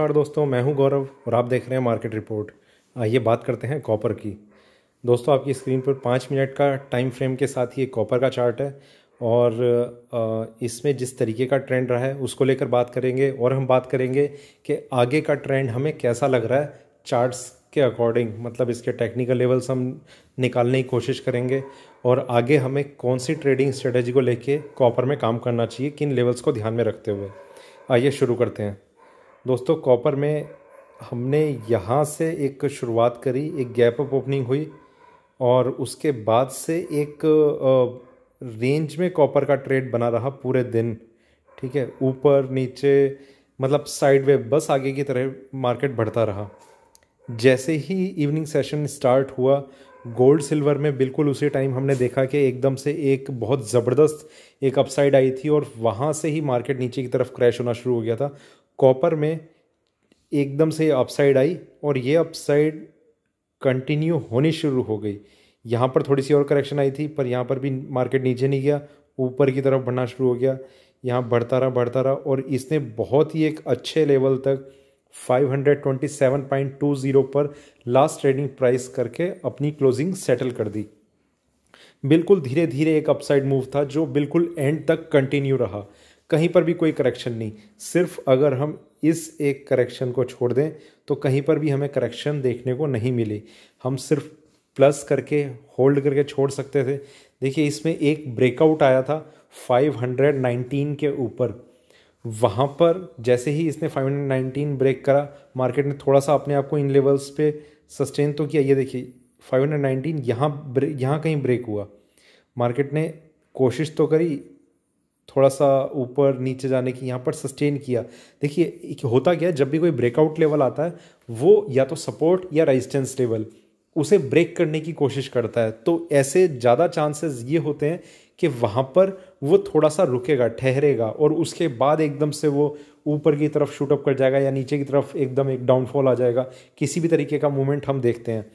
नमस्कार दोस्तों मैं हूं गौरव और आप देख रहे हैं मार्केट रिपोर्ट आइए बात करते हैं कॉपर की दोस्तों आपकी स्क्रीन पर पाँच मिनट का टाइम फ्रेम के साथ ही एक कॉपर का चार्ट है और इसमें जिस तरीके का ट्रेंड रहा है उसको लेकर बात करेंगे और हम बात करेंगे कि आगे का ट्रेंड हमें कैसा लग रहा है चार्ट्स के अकॉर्डिंग मतलब इसके टेक्निकल लेवल्स हम निकालने की कोशिश करेंगे और आगे हमें कौन सी ट्रेडिंग स्ट्रेटजी को लेके कॉपर में काम करना चाहिए किन लेवल्स को ध्यान में रखते हुए आइए शुरू करते हैं दोस्तों कॉपर में हमने यहाँ से एक शुरुआत करी एक गैप अप ओपनिंग हुई और उसके बाद से एक रेंज में कॉपर का ट्रेड बना रहा पूरे दिन ठीक है ऊपर नीचे मतलब साइड वे बस आगे की तरह मार्केट बढ़ता रहा जैसे ही इवनिंग सेशन स्टार्ट हुआ गोल्ड सिल्वर में बिल्कुल उसी टाइम हमने देखा कि एकदम से एक बहुत ज़बरदस्त एक अपसाइड आई थी और वहाँ से ही मार्केट नीचे की तरफ क्रैश होना शुरू हो गया था कॉपर में एकदम से अपसाइड आई और ये अपसाइड कंटिन्यू होनी शुरू हो गई यहाँ पर थोड़ी सी और करेक्शन आई थी पर यहाँ पर भी मार्केट नीचे नहीं गया ऊपर की तरफ बढ़ना शुरू हो गया यहाँ बढ़ता रहा बढ़ता रहा और इसने बहुत ही एक अच्छे लेवल तक 527.20 पर लास्ट ट्रेडिंग प्राइस करके अपनी क्लोजिंग सेटल कर दी बिल्कुल धीरे धीरे एक अपसाइड मूव था जो बिल्कुल एंड तक कंटिन्यू रहा कहीं पर भी कोई करेक्शन नहीं सिर्फ अगर हम इस एक करेक्शन को छोड़ दें तो कहीं पर भी हमें करेक्शन देखने को नहीं मिले हम सिर्फ प्लस करके होल्ड करके छोड़ सकते थे देखिए इसमें एक ब्रेकआउट आया था 519 के ऊपर वहाँ पर जैसे ही इसने 519 ब्रेक करा मार्केट ने थोड़ा सा अपने आप को इन लेवल्स पे सस्टेन तो किया ये देखिए 519 यहाँ यहाँ कहीं ब्रेक हुआ मार्केट ने कोशिश तो करी थोड़ा सा ऊपर नीचे जाने की यहाँ पर सस्टेन किया देखिए होता क्या है जब भी कोई ब्रेकआउट लेवल आता है वो या तो सपोर्ट या रेजिस्टेंस लेवल उसे ब्रेक करने की कोशिश करता है तो ऐसे ज़्यादा चांसेस ये होते हैं कि वहाँ पर वो थोड़ा सा रुकेगा ठहरेगा और उसके बाद एकदम से वो ऊपर की तरफ शूटअप कर जाएगा या नीचे की तरफ एकदम एक डाउनफॉल आ जाएगा किसी भी तरीके का मूवमेंट हम देखते हैं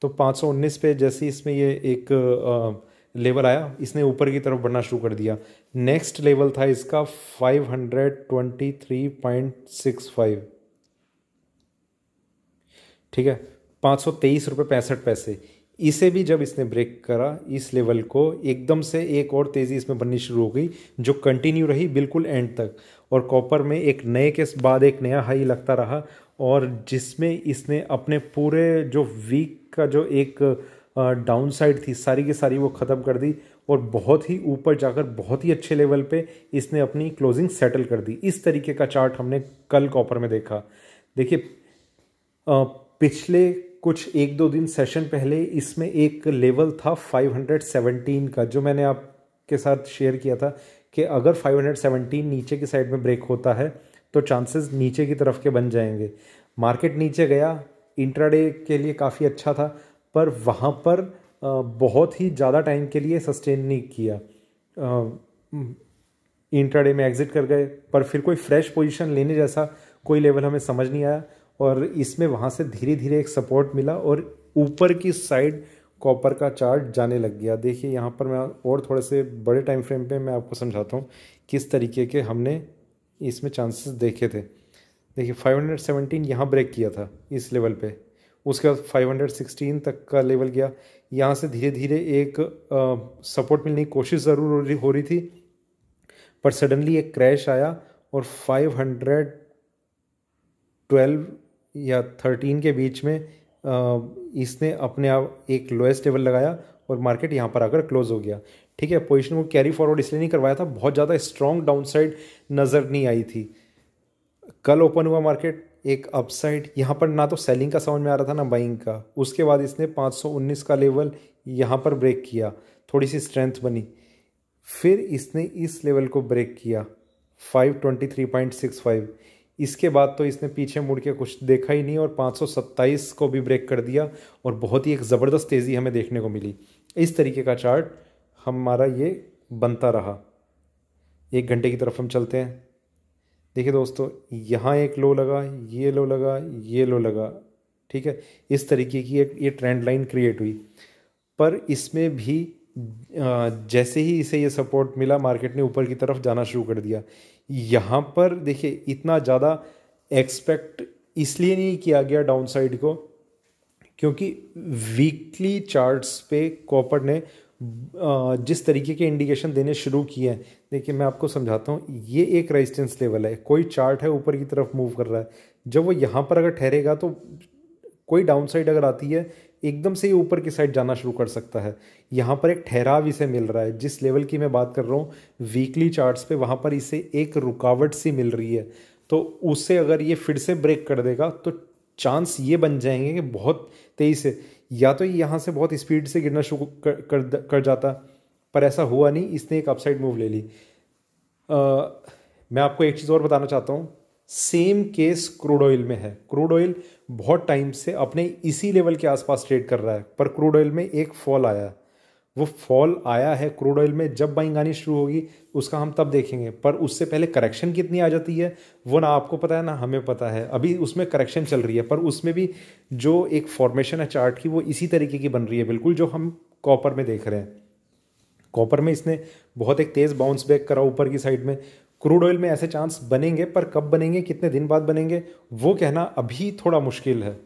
तो 519 पे जैसे इसमें ये एक आ, लेवल आया इसने ऊपर की तरफ बढ़ना शुरू कर दिया नेक्स्ट लेवल था इसका 523.65 ठीक है पाँच सौ तेईस रुपये पैंसठ पैसे इसे भी जब इसने ब्रेक करा इस लेवल को एकदम से एक और तेज़ी इसमें बननी शुरू हो गई जो कंटिन्यू रही बिल्कुल एंड तक और कॉपर में एक नए के बाद एक नया हाई लगता रहा और जिसमें इसने अपने पूरे जो वीक का जो एक डाउन साइड थी सारी की सारी वो ख़त्म कर दी और बहुत ही ऊपर जाकर बहुत ही अच्छे लेवल पे इसने अपनी क्लोजिंग सेटल कर दी इस तरीके का चार्ट हमने कल कॉपर में देखा देखिए पिछले कुछ एक दो दिन सेशन पहले इसमें एक लेवल था 517 का जो मैंने आपके साथ शेयर किया था कि अगर 517 नीचे की साइड में ब्रेक होता है तो चांसेस नीचे की तरफ के बन जाएंगे मार्केट नीचे गया इंट्राडे के लिए काफ़ी अच्छा था पर वहाँ पर बहुत ही ज़्यादा टाइम के लिए सस्टेन नहीं किया इंट्राडे में एग्ज़िट कर गए पर फिर कोई फ्रेश पोजीशन लेने जैसा कोई लेवल हमें समझ नहीं आया और इसमें वहाँ से धीरे धीरे एक सपोर्ट मिला और ऊपर की साइड कॉपर का चार्ट जाने लग गया देखिए यहाँ पर मैं और थोड़े से बड़े टाइम फ्रेम पे मैं आपको समझाता हूँ किस तरीके के हमने इसमें चांसेस देखे थे देखिए 517 यहाँ ब्रेक किया था इस लेवल पे उसके बाद 516 तक का लेवल गया यहाँ से धीरे धीरे एक सपोर्ट मिलने की कोशिश ज़रूर हो रही थी पर सडनली एक क्रैश आया और 512 या 13 के बीच में इसने अपने आप एक लोएस्ट लेवल लगाया और मार्केट यहाँ पर आकर क्लोज हो गया ठीक है पोजीशन को कैरी फॉरवर्ड इसलिए नहीं करवाया था बहुत ज़्यादा स्ट्रॉन्ग डाउनसाइड नज़र नहीं आई थी कल ओपन हुआ मार्केट एक अपसाइड यहाँ पर ना तो सेलिंग का समझ में आ रहा था ना बाइंग का उसके बाद इसने 519 का लेवल यहाँ पर ब्रेक किया थोड़ी सी स्ट्रेंथ बनी फिर इसने इस लेवल को ब्रेक किया 523.65 इसके बाद तो इसने पीछे मुड़ के कुछ देखा ही नहीं और 527 को भी ब्रेक कर दिया और बहुत ही एक ज़बरदस्त तेज़ी हमें देखने को मिली इस तरीके का चार्ट हमारा ये बनता रहा एक घंटे की तरफ हम चलते हैं देखिए दोस्तों यहाँ एक लो लगा ये लो लगा ये लो लगा ठीक है इस तरीके की एक ये ट्रेंड लाइन क्रिएट हुई पर इसमें भी जैसे ही इसे ये सपोर्ट मिला मार्केट ने ऊपर की तरफ जाना शुरू कर दिया यहाँ पर देखिए इतना ज़्यादा एक्सपेक्ट इसलिए नहीं किया गया डाउनसाइड को क्योंकि वीकली चार्ट्स पे कॉपर ने जिस तरीके के इंडिकेशन देने शुरू किए हैं देखिए मैं आपको समझाता हूँ ये एक रेजिस्टेंस लेवल है कोई चार्ट है ऊपर की तरफ मूव कर रहा है जब वो यहाँ पर अगर ठहरेगा तो कोई डाउन साइड अगर आती है एकदम से ही ऊपर की साइड जाना शुरू कर सकता है यहाँ पर एक ठहराव इसे मिल रहा है जिस लेवल की मैं बात कर रहा हूँ वीकली चार्ट्स पे वहाँ पर इसे एक रुकावट सी मिल रही है तो उससे अगर ये फिर से ब्रेक कर देगा तो चांस ये बन जाएंगे कि बहुत तेज़ी से या तो ये यहाँ से बहुत स्पीड से गिरना शुरू कर, कर कर जाता पर ऐसा हुआ नहीं इसने एक अपसाइड मूव ले ली आ, मैं आपको एक चीज़ और बताना चाहता हूँ सेम केस क्रूड ऑयल में है क्रूड ऑयल बहुत टाइम से अपने इसी लेवल के आसपास ट्रेड कर रहा है पर क्रूड ऑयल में एक फॉल आया वो फॉल आया है क्रूड ऑयल में जब बाइंग आनी शुरू होगी उसका हम तब देखेंगे पर उससे पहले करेक्शन कितनी आ जाती है वो ना आपको पता है ना हमें पता है अभी उसमें करेक्शन चल रही है पर उसमें भी जो एक फॉर्मेशन है चार्ट की वो इसी तरीके की बन रही है बिल्कुल जो हम कॉपर में देख रहे हैं कॉपर में इसने बहुत एक तेज़ बाउंस बैक करा ऊपर की साइड में क्रूड ऑयल में ऐसे चांस बनेंगे पर कब बनेंगे कितने दिन बाद बनेंगे वो कहना अभी थोड़ा मुश्किल है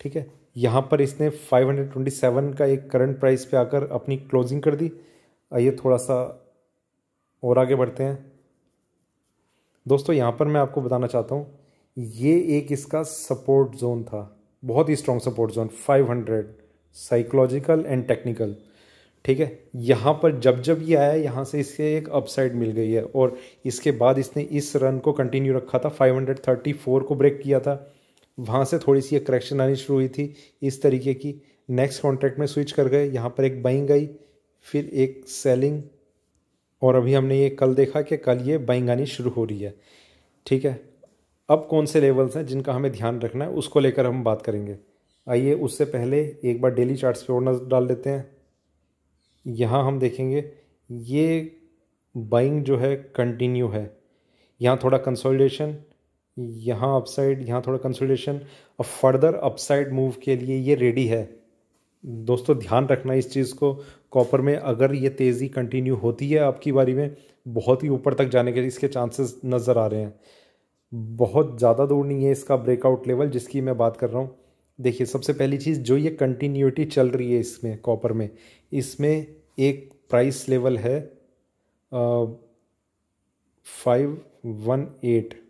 ठीक है यहाँ पर इसने 527 का एक करंट प्राइस पे आकर अपनी क्लोजिंग कर दी आइए थोड़ा सा और आगे बढ़ते हैं दोस्तों यहाँ पर मैं आपको बताना चाहता हूँ ये एक इसका सपोर्ट जोन था बहुत ही strong support zone 500 psychological and technical ठीक है यहाँ पर जब जब ये आया यहाँ से इसके एक अपसाइड मिल गई है और इसके बाद इसने इस रन को कंटिन्यू रखा था 534 को ब्रेक किया था वहाँ से थोड़ी सी एक करेक्शन आनी शुरू हुई थी इस तरीके की नेक्स्ट कॉन्ट्रैक्ट में स्विच कर गए यहाँ पर एक बाइंग आई फिर एक सेलिंग और अभी हमने ये कल देखा कि कल ये बाइंग आनी शुरू हो रही है ठीक है अब कौन से लेवल्स हैं जिनका हमें ध्यान रखना है उसको लेकर हम बात करेंगे आइए उससे पहले एक बार डेली चार्ट्स पे और नज़र डाल लेते हैं यहाँ हम देखेंगे ये बाइंग जो है कंटिन्यू है यहाँ थोड़ा कंसोलिडेशन यहाँ अपसाइड यहाँ थोड़ा कंसोलिडेशन और फर्दर अपसाइड मूव के लिए ये रेडी है दोस्तों ध्यान रखना इस चीज़ को कॉपर में अगर ये तेज़ी कंटिन्यू होती है आपकी बारी में बहुत ही ऊपर तक जाने के इसके चांसेस नज़र आ रहे हैं बहुत ज़्यादा दूर नहीं है इसका ब्रेकआउट लेवल जिसकी मैं बात कर रहा हूँ देखिए सबसे पहली चीज़ जो ये कंटिन्यूटी चल रही है इसमें कॉपर में इसमें एक प्राइस लेवल है फाइव वन एट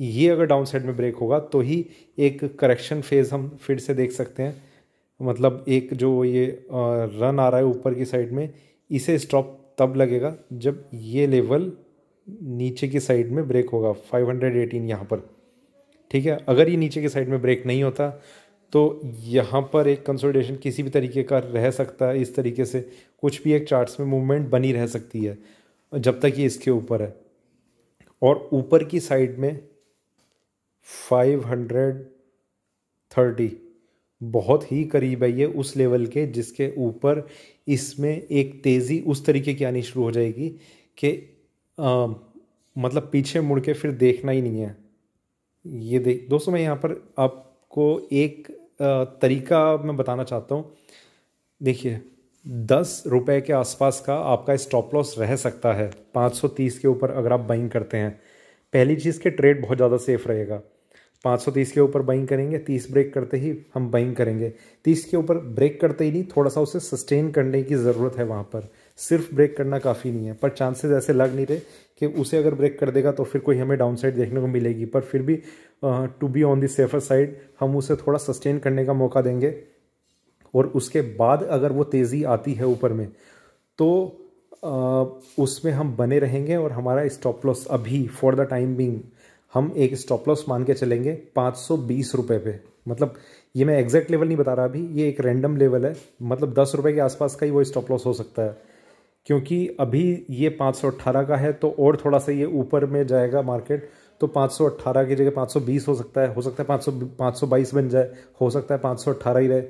ये अगर डाउन साइड में ब्रेक होगा तो ही एक करेक्शन फेज़ हम फिर से देख सकते हैं मतलब एक जो ये रन आ रहा है ऊपर की साइड में इसे स्टॉप तब लगेगा जब ये लेवल नीचे की साइड में ब्रेक होगा 518 यहाँ पर ठीक है अगर ये नीचे की साइड में ब्रेक नहीं होता तो यहाँ पर एक कंसोलिडेशन किसी भी तरीके का रह सकता है इस तरीके से कुछ भी एक चार्ट्स में मूवमेंट बनी रह सकती है जब तक ये इसके ऊपर है और ऊपर की साइड में फाइव हंड्रेड थर्टी बहुत ही करीब है ये उस लेवल के जिसके ऊपर इसमें एक तेज़ी उस तरीके की आनी शुरू हो जाएगी कि मतलब पीछे मुड़ के फिर देखना ही नहीं है ये देख दोस्तों मैं यहाँ पर आपको एक आ, तरीका मैं बताना चाहता हूँ देखिए दस रुपये के आसपास का आपका स्टॉप लॉस रह सकता है पाँच सौ तीस के ऊपर अगर आप बाइंग करते हैं पहली चीज़ के ट्रेड बहुत ज़्यादा सेफ रहेगा 530 के ऊपर बाइंग करेंगे 30 ब्रेक करते ही हम बाइंग करेंगे 30 के ऊपर ब्रेक करते ही नहीं थोड़ा सा उसे सस्टेन करने की ज़रूरत है वहाँ पर सिर्फ ब्रेक करना काफ़ी नहीं है पर चांसेस ऐसे लग नहीं रहे कि उसे अगर ब्रेक कर देगा तो फिर कोई हमें डाउन साइड देखने को मिलेगी पर फिर भी to be on the safer side हम उसे थोड़ा सस्टेन करने का मौका देंगे और उसके बाद अगर वो तेज़ी आती है ऊपर में तो आ, उसमें हम बने रहेंगे और हमारा स्टॉप लॉस अभी फॉर द टाइम बिंग हम एक स्टॉप लॉस मान के चलेंगे पाँच सौ बीस रुपये पे मतलब ये मैं एग्जैक्ट लेवल नहीं बता रहा अभी ये एक रैंडम लेवल है मतलब दस रुपये के आसपास का ही वो स्टॉप लॉस हो सकता है क्योंकि अभी ये पाँच सौ अट्ठारह का है तो और थोड़ा सा ये ऊपर में जाएगा मार्केट तो पाँच सौ अट्ठारह की जगह पाँच सौ बीस हो सकता है हो सकता है पाँच सौ पाँच सौ बाईस बन जाए हो सकता है पाँच सौ अट्ठारह ही रहे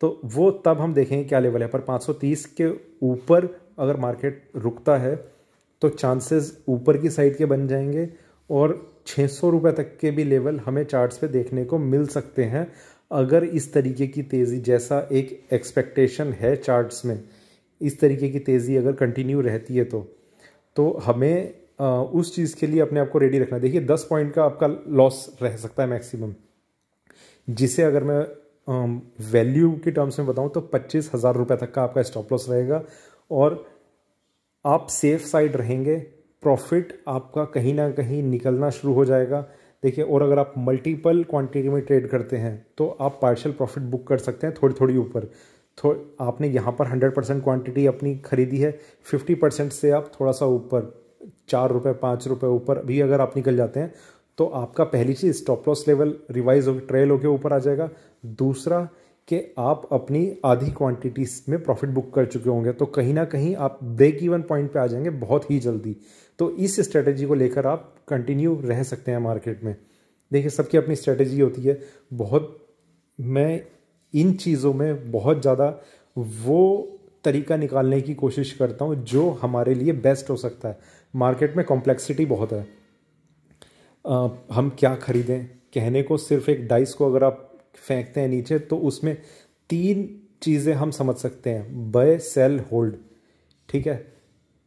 तो वो तब हम देखेंगे क्या लेवल है पर पाँच सौ तीस के ऊपर अगर मार्केट रुकता है तो चांसेस ऊपर की साइड के बन जाएंगे और छः सौ रुपये तक के भी लेवल हमें चार्ट्स पे देखने को मिल सकते हैं अगर इस तरीके की तेज़ी जैसा एक एक्सपेक्टेशन है चार्ट्स में इस तरीके की तेज़ी अगर कंटिन्यू रहती है तो तो हमें उस चीज़ के लिए अपने आप को रेडी रखना देखिए दस पॉइंट का आपका लॉस रह सकता है मैक्सिमम जिसे अगर मैं वैल्यू के टर्म्स में बताऊं तो पच्चीस हज़ार तक का आपका स्टॉप लॉस रहेगा और आप सेफ साइड रहेंगे प्रॉफिट आपका कहीं ना कहीं निकलना शुरू हो जाएगा देखिए और अगर आप मल्टीपल क्वांटिटी में ट्रेड करते हैं तो आप पार्शल प्रॉफिट बुक कर सकते हैं थोड़ी थोड़ी ऊपर तो आपने यहाँ पर हंड्रेड परसेंट क्वान्टिटी अपनी खरीदी है फिफ्टी परसेंट से आप थोड़ा सा ऊपर चार रुपये पाँच रुपये ऊपर भी अगर आप निकल जाते हैं तो आपका पहली चीज़ स्टॉप लॉस लेवल रिवाइज होकर ट्रेल होकर ऊपर आ जाएगा दूसरा कि आप अपनी आधी क्वांटिटीज में प्रॉफिट बुक कर चुके होंगे तो कहीं ना कहीं आप ब्रेक इवन पॉइंट पे आ जाएंगे बहुत ही जल्दी तो इस स्ट्रेटजी को लेकर आप कंटिन्यू रह सकते हैं मार्केट में देखिए सबकी अपनी स्ट्रेटजी होती है बहुत मैं इन चीज़ों में बहुत ज़्यादा वो तरीका निकालने की कोशिश करता हूँ जो हमारे लिए बेस्ट हो सकता है मार्केट में कॉम्प्लेक्सिटी बहुत है आ, हम क्या ख़रीदें कहने को सिर्फ एक डाइस को अगर आप फेंकते हैं नीचे तो उसमें तीन चीज़ें हम समझ सकते हैं बाय सेल होल्ड ठीक है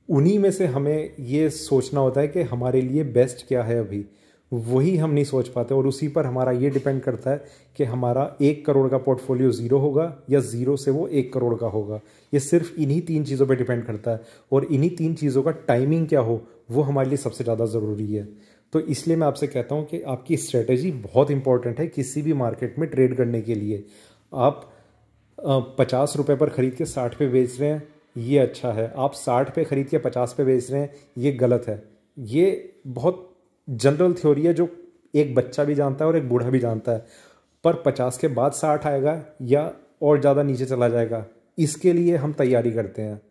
उन्हीं में से हमें ये सोचना होता है कि हमारे लिए बेस्ट क्या है अभी वही हम नहीं सोच पाते और उसी पर हमारा ये डिपेंड करता है कि हमारा एक करोड़ का पोर्टफोलियो ज़ीरो होगा या ज़ीरो से वो एक करोड़ का होगा ये सिर्फ इन्हीं तीन चीज़ों पे डिपेंड करता है और इन्हीं तीन चीज़ों का टाइमिंग क्या हो वो हमारे लिए सबसे ज़्यादा ज़रूरी है तो इसलिए मैं आपसे कहता हूँ कि आपकी स्ट्रेटजी बहुत इंपॉर्टेंट है किसी भी मार्केट में ट्रेड करने के लिए आप पचास रुपये पर ख़रीद के साठ पे बेच रहे हैं ये अच्छा है आप साठ पे ख़रीद के पचास पे बेच रहे हैं ये गलत है ये बहुत जनरल थ्योरी है जो एक बच्चा भी जानता है और एक बूढ़ा भी जानता है पर पचास के बाद साठ आएगा या और ज़्यादा नीचे चला जाएगा इसके लिए हम तैयारी करते हैं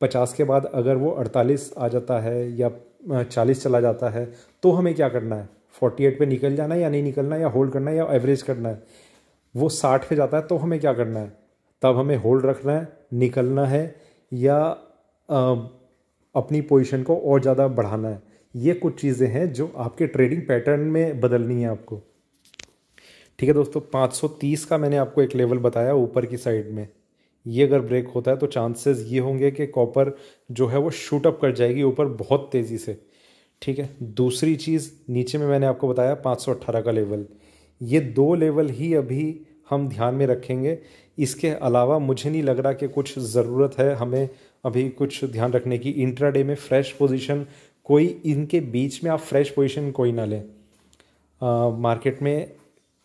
पचास के बाद अगर वो अड़तालीस आ जाता है या चालीस चला जाता है तो हमें क्या करना है फोर्टी एट पर निकल जाना है या नहीं निकलना है या होल्ड करना है या एवरेज करना है वो साठ पे जाता है तो हमें क्या करना है तब हमें होल्ड रखना है निकलना है या अपनी पोजीशन को और ज़्यादा बढ़ाना है ये कुछ चीज़ें हैं जो आपके ट्रेडिंग पैटर्न में बदलनी है आपको ठीक है दोस्तों 530 का मैंने आपको एक लेवल बताया ऊपर की साइड में ये अगर ब्रेक होता है तो चांसेस ये होंगे कि कॉपर जो है वो शूट अप कर जाएगी ऊपर बहुत तेज़ी से ठीक है दूसरी चीज़ नीचे में मैंने आपको बताया 518 का लेवल ये दो लेवल ही अभी हम ध्यान में रखेंगे इसके अलावा मुझे नहीं लग रहा कि कुछ ज़रूरत है हमें अभी कुछ ध्यान रखने की इंट्राडे में फ्रेश पोजीशन कोई इनके बीच में आप फ्रेश पोजीशन कोई ना लें मार्केट में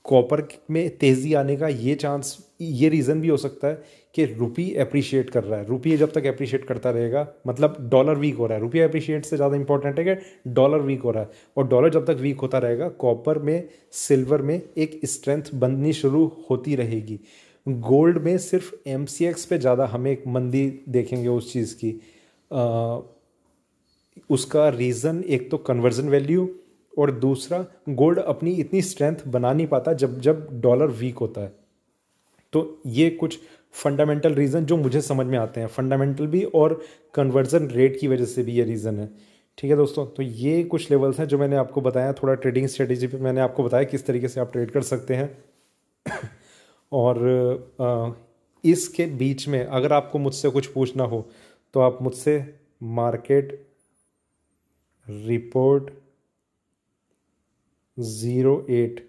कॉपर में तेज़ी आने का ये चांस ये रीज़न भी हो सकता है कि रुपी अप्रिशिएट कर रहा है रुपये जब तक अप्रिशिएट करता रहेगा मतलब डॉलर वीक हो रहा है रुपया अप्रिशिएट से ज़्यादा इंपॉर्टेंट है कि डॉलर वीक हो रहा है और डॉलर जब तक वीक होता रहेगा कॉपर में सिल्वर में एक स्ट्रेंथ बननी शुरू होती रहेगी गोल्ड में सिर्फ एम पे ज़्यादा हमें एक मंदी देखेंगे उस चीज़ की आ, उसका रीज़न एक तो कन्वर्जन वैल्यू और दूसरा गोल्ड अपनी इतनी स्ट्रेंथ बना नहीं पाता जब जब डॉलर वीक होता है तो ये कुछ फंडामेंटल रीज़न जो मुझे समझ में आते हैं फंडामेंटल भी और कन्वर्जन रेट की वजह से भी ये रीज़न है ठीक है दोस्तों तो ये कुछ लेवल्स हैं जो मैंने आपको बताया थोड़ा ट्रेडिंग स्ट्रेटेजी पे मैंने आपको बताया किस तरीके से आप ट्रेड कर सकते हैं और इसके बीच में अगर आपको मुझसे कुछ पूछना हो तो आप मुझसे मार्केट रिपोर्ट ज़ीरो एट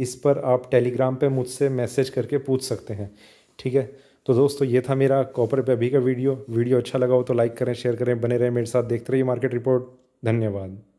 इस पर आप टेलीग्राम पे मुझसे मैसेज करके पूछ सकते हैं ठीक है तो दोस्तों ये था मेरा कॉपर पे अभी का वीडियो वीडियो अच्छा लगा हो तो लाइक करें शेयर करें बने रहें मेरे साथ देखते रहिए मार्केट रिपोर्ट धन्यवाद